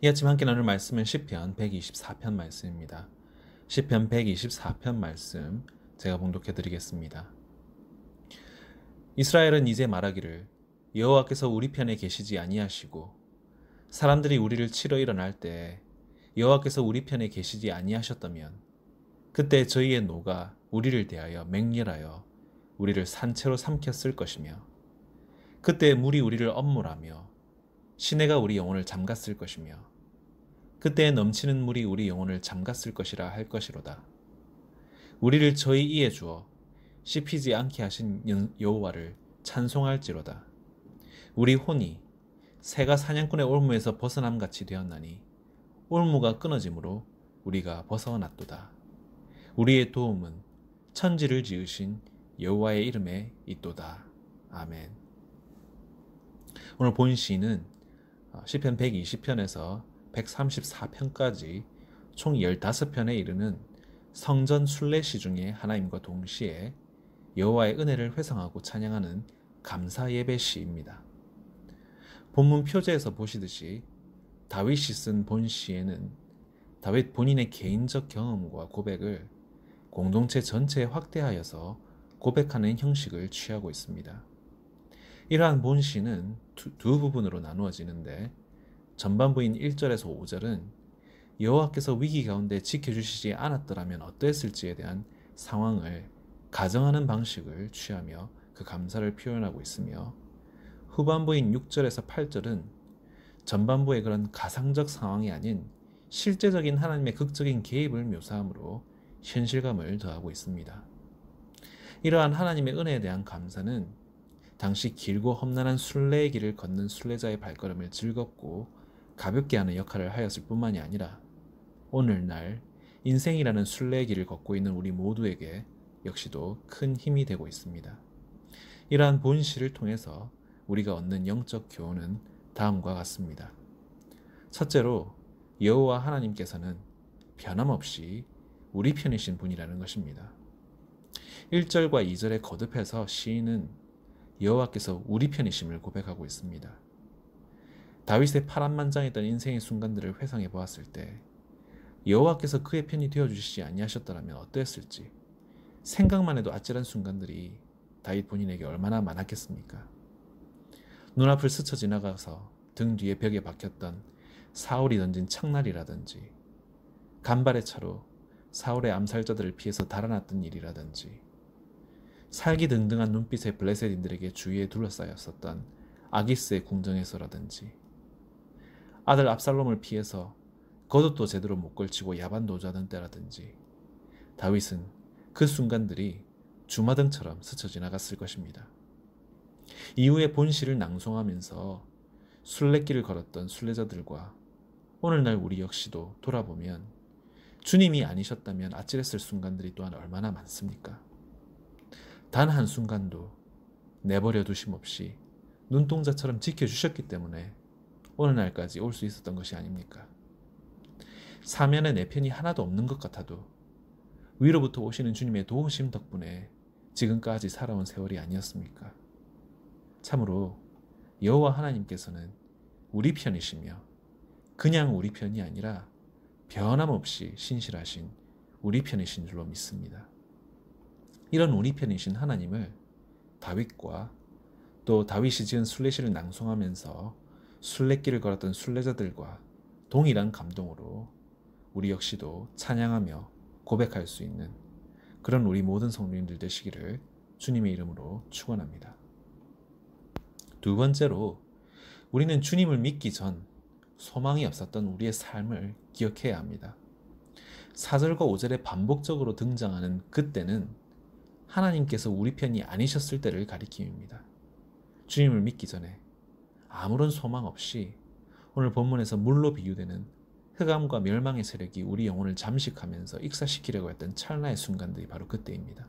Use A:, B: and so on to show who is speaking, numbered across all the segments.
A: 이 아침 함께 나눌 말씀은 시편 124편 말씀입니다. 시편 124편 말씀 제가 봉독해 드리겠습니다. 이스라엘은 이제 말하기를 여호와께서 우리 편에 계시지 아니하시고 사람들이 우리를 치러 일어날 때 여호와께서 우리 편에 계시지 아니하셨다면 그때 저희의 노가 우리를 대하여 맹렬하여 우리를 산채로 삼켰을 것이며 그때 물이 우리를 엄몰하며 시내가 우리 영혼을 잠갔을 것이며 그때 넘치는 물이 우리 영혼을 잠갔을 것이라 할 것이로다. 우리를 저희 이에 주어 씹히지 않게 하신 여호와를 찬송할지로다. 우리 혼이 새가 사냥꾼의 올무에서 벗어남 같이 되었나니 올무가 끊어짐으로 우리가 벗어났도다. 우리의 도움은 천지를 지으신 여호와의 이름에 있도다. 아멘. 오늘 본 시는 어, 시편 120편에서 134편까지 총 15편에 이르는 성전 순례시 중의 하나님과 동시에 여호와의 은혜를 회상하고 찬양하는 감사 예배 시입니다. 본문 표제에서 보시듯이 다윗이 쓴 본 시에는 다윗 본인의 개인적 경험과 고백을 공동체 전체에 확대하여서 고백하는 형식을 취하고 있습니다. 이러한 본시는 두, 두 부분으로 나누어지는데 전반부인 1절에서 5절은 여호와께서 위기 가운데 지켜주시지 않았더라면 어땠을지에 대한 상황을 가정하는 방식을 취하며 그 감사를 표현하고 있으며 후반부인 6절에서 8절은 전반부의 그런 가상적 상황이 아닌 실제적인 하나님의 극적인 개입을 묘사함으로 현실감을 더하고 있습니다. 이러한 하나님의 은혜에 대한 감사는 당시 길고 험난한 순례의 길을 걷는 순례자의 발걸음을 즐겁고 가볍게 하는 역할을 하였을 뿐만이 아니라 오늘날 인생이라는 순례의 길을 걷고 있는 우리 모두에게 역시도 큰 힘이 되고 있습니다. 이러한 본시를 통해서 우리가 얻는 영적 교훈은 다음과 같습니다. 첫째로 여호와 하나님께서는 변함없이 우리 편이신 분이라는 것입니다. 1절과 2절에 거듭해서 시인은 여호와께서 우리 편이심을 고백하고 있습니다. 다윗의 파란만장했던 인생의 순간들을 회상해 보았을 때 여호와께서 그의 편이 되어 주시지 아니하셨더라면 어떠했을지 생각만 해도 아찔한 순간들이 다윗 본인에게 얼마나 많았겠습니까? 눈앞을 스쳐 지나가서 등 뒤에 벽에 박혔던 사울이 던진 창날이라든지 간발의 차로 사울의 암살자들을 피해서 달아났던 일이라든지 살기 등등한 눈빛의 블레셋인들에게 주위에 둘러싸였었던 아기스의 궁정에서라든지 아들 압살롬을 피해서 거듭도 제대로 못 걸치고 야반 노자던 때라든지 다윗은 그 순간들이 주마등처럼 스쳐 지나갔을 것입니다. 이후에 본시를 낭송하면서 순례길을 걸었던 순례자들과 오늘날 우리 역시도 돌아보면 주님이 아니셨다면 아찔했을 순간들이 또한 얼마나 많습니까? 단 한순간도 내버려 두심 없이 눈동자처럼 지켜주셨기 때문에 오늘날까지 올 수 있었던 것이 아닙니까? 사면에 내 편이 하나도 없는 것 같아도 위로부터 오시는 주님의 도우심 덕분에 지금까지 살아온 세월이 아니었습니까? 참으로 여호와 하나님께서는 우리 편이시며 그냥 우리 편이 아니라 변함없이 신실하신 우리 편이신 줄로 믿습니다. 이런 우리 편이신 하나님을 다윗과 또 다윗이 지은 순례시를 낭송하면서 순례길을 걸었던 순례자들과 동일한 감동으로 우리 역시도 찬양하며 고백할 수 있는 그런 우리 모든 성도님들 되시기를 주님의 이름으로 축원합니다. 두 번째로 우리는 주님을 믿기 전 소망이 없었던 우리의 삶을 기억해야 합니다. 4절과 5절에 반복적으로 등장하는 그때는 하나님께서 우리 편이 아니셨을 때를 가리킵니다 주님을 믿기 전에 아무런 소망 없이 오늘 본문에서 물로 비유되는 흑암과 멸망의 세력이 우리 영혼을 잠식하면서 익사시키려고 했던 찰나의 순간들이 바로 그때입니다.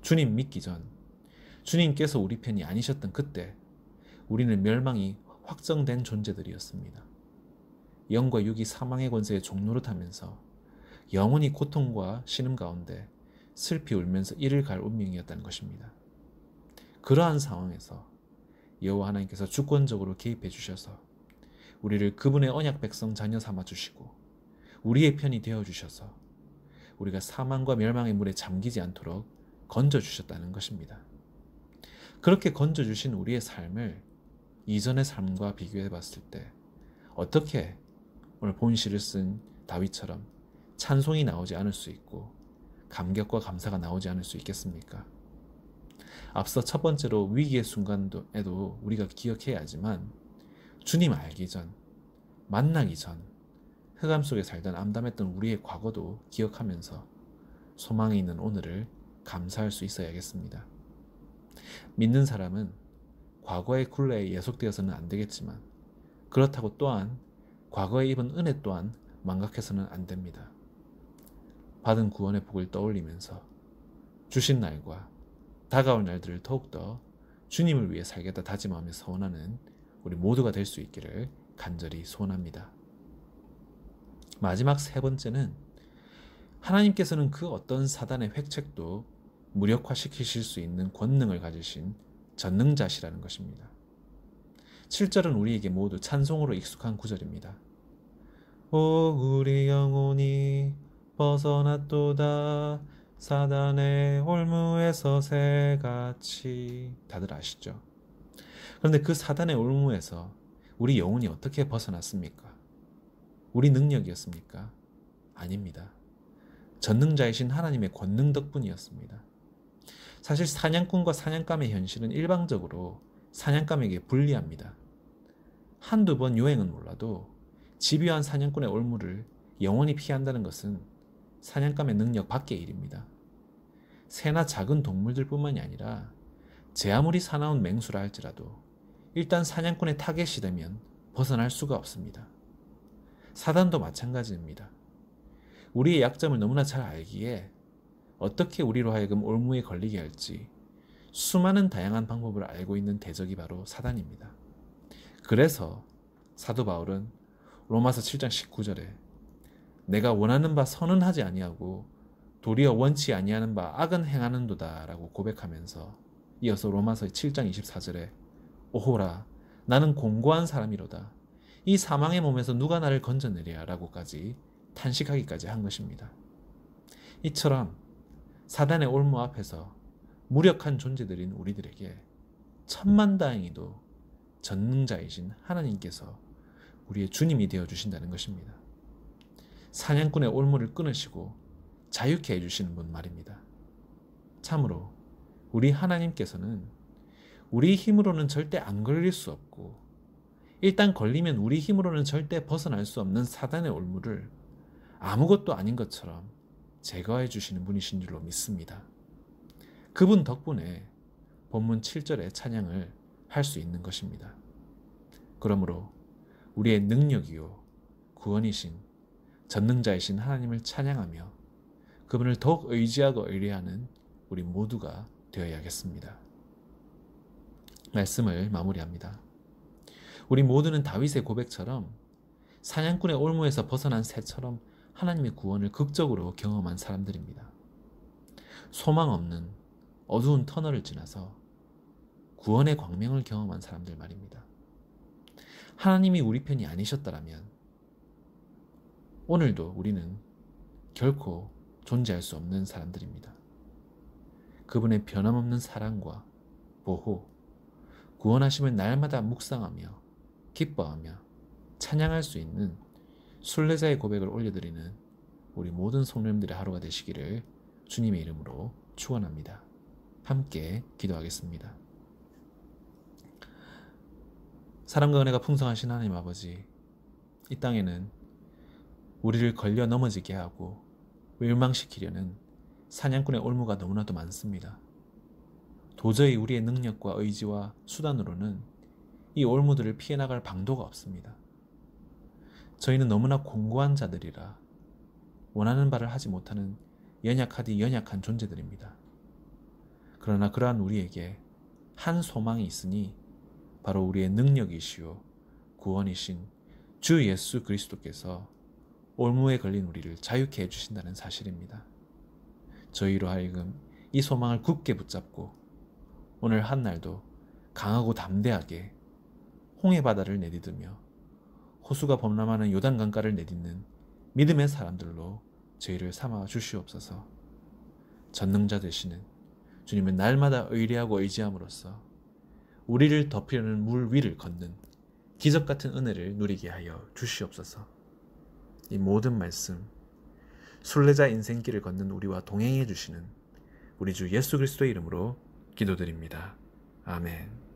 A: 주님 믿기 전, 주님께서 우리 편이 아니셨던 그때, 우리는 멸망이 확정된 존재들이었습니다. 영과 육이 사망의 권세의 종로를 타면서 영원히 고통과 신음 가운데 슬피 울면서 이를 갈 운명이었다는 것입니다. 그러한 상황에서 여호와 하나님께서 주권적으로 개입해 주셔서 우리를 그분의 언약 백성 자녀 삼아 주시고 우리의 편이 되어 주셔서 우리가 사망과 멸망의 물에 잠기지 않도록 건져 주셨다는 것입니다. 그렇게 건져 주신 우리의 삶을 이전의 삶과 비교해 봤을 때 어떻게 오늘 본시를 쓴 다윗처럼 찬송이 나오지 않을 수 있고 감격과 감사가 나오지 않을 수 있겠습니까? 앞서 첫 번째로 위기의 순간에도 우리가 기억해야 하지만 주님 알기 전, 만나기 전, 흑암 속에 살던 암담했던 우리의 과거도 기억하면서 소망이 있는 오늘을 감사할 수 있어야겠습니다. 믿는 사람은 과거의 굴레에 예속되어서는 안 되겠지만 그렇다고 또한 과거에 입은 은혜 또한 망각해서는 안 됩니다. 받은 구원의 복을 떠올리면서 주신 날과 다가올 날들을 더욱더 주님을 위해 살겠다 다짐하며 서원하는 우리 모두가 될 수 있기를 간절히 소원합니다. 마지막 세 번째는 하나님께서는 그 어떤 사단의 획책도 무력화시키실 수 있는 권능을 가지신 전능자시라는 것입니다. 7절은 우리에게 모두 찬송으로 익숙한 구절입니다. 오 우리 영혼이 벗어났도다 사단의 올무에서 새같이 다들 아시죠? 그런데 그 사단의 올무에서 우리 영혼이 어떻게 벗어났습니까? 우리 능력이었습니까? 아닙니다. 전능자이신 하나님의 권능 덕분이었습니다. 사실 사냥꾼과 사냥감의 현실은 일방적으로 사냥감에게 불리합니다. 한두 번유행은 몰라도 집요한 사냥꾼의 올무를 영원히 피한다는 것은 사냥감의 능력 밖의 일입니다. 새나 작은 동물들뿐만이 아니라 제 아무리 사나운 맹수라 할지라도 일단 사냥꾼의 타겟이 되면 벗어날 수가 없습니다. 사단도 마찬가지입니다. 우리의 약점을 너무나 잘 알기에 어떻게 우리로 하여금 올무에 걸리게 할지 수많은 다양한 방법을 알고 있는 대적이 바로 사단입니다. 그래서 사도 바울은 로마서 7장 19절에 내가 원하는 바선은하지 아니하고 도리어 원치 아니하는 바 악은 행하는도다라고 고백하면서 이어서 로마서 7장 24절에 오호라 나는 공고한 사람이로다 이 사망의 몸에서 누가 나를 건져내랴라고까지 탄식하기까지 한 것입니다. 이처럼 사단의 올무 앞에서 무력한 존재들인 우리들에게 천만 다행히도 전능자이신 하나님께서 우리의 주님이 되어 주신다는 것입니다. 사냥꾼의 올무를 끊으시고 자유케 해주시는 분 말입니다. 참으로 우리 하나님께서는 우리 힘으로는 절대 안 걸릴 수 없고 일단 걸리면 우리 힘으로는 절대 벗어날 수 없는 사단의 올무를 아무것도 아닌 것처럼 제거해 주시는 분이신 줄로 믿습니다. 그분 덕분에 본문 7절의 찬양을 할 수 있는 것입니다. 그러므로 우리의 능력이요 구원이신 전능자이신 하나님을 찬양하며 그분을 더욱 의지하고 의뢰하는 우리 모두가 되어야겠습니다. 말씀을 마무리합니다. 우리 모두는 다윗의 고백처럼 사냥꾼의 올무에서 벗어난 새처럼 하나님의 구원을 극적으로 경험한 사람들입니다. 소망 없는 어두운 터널을 지나서 구원의 광명을 경험한 사람들 말입니다. 하나님이 우리 편이 아니셨다면 오늘도 우리는 결코 존재할 수 없는 사람들입니다. 그분의 변함없는 사랑과 보호, 구원하심을 날마다 묵상하며 기뻐하며 찬양할 수 있는 순례자의 고백을 올려드리는 우리 모든 성령님들의 하루가 되시기를 주님의 이름으로 축원합니다. 함께 기도하겠습니다. 사랑과 은혜가 풍성하신 하나님 아버지, 이 땅에는 우리를 걸려 넘어지게 하고 멸망시키려는 사냥꾼의 올무가 너무나도 많습니다. 도저히 우리의 능력과 의지와 수단으로는 이 올무들을 피해 나갈 방도가 없습니다. 저희는 너무나 공고한 자들이라 원하는 바를 하지 못하는 연약하디 연약한 존재들입니다. 그러나 그러한 우리에게 한 소망이 있으니 바로 우리의 능력이시요 구원이신 주 예수 그리스도께서 올무에 걸린 우리를 자유케 해주신다는 사실입니다. 저희로 하여금 이 소망을 굳게 붙잡고 오늘 한날도 강하고 담대하게 홍해 바다를 내딛으며 호수가 범람하는 요단 강가를 내딛는 믿음의 사람들로 저희를 삼아 주시옵소서. 전능자 되시는 주님은 날마다 의뢰하고 의지함으로써 우리를 덮이려는 물 위를 걷는 기적 같은 은혜를 누리게 하여 주시옵소서. 이 모든 말씀 순례자 인생길을 걷는 우리와 동행해 주시는 우리 주 예수 그리스도의 이름으로 기도드립니다. 아멘.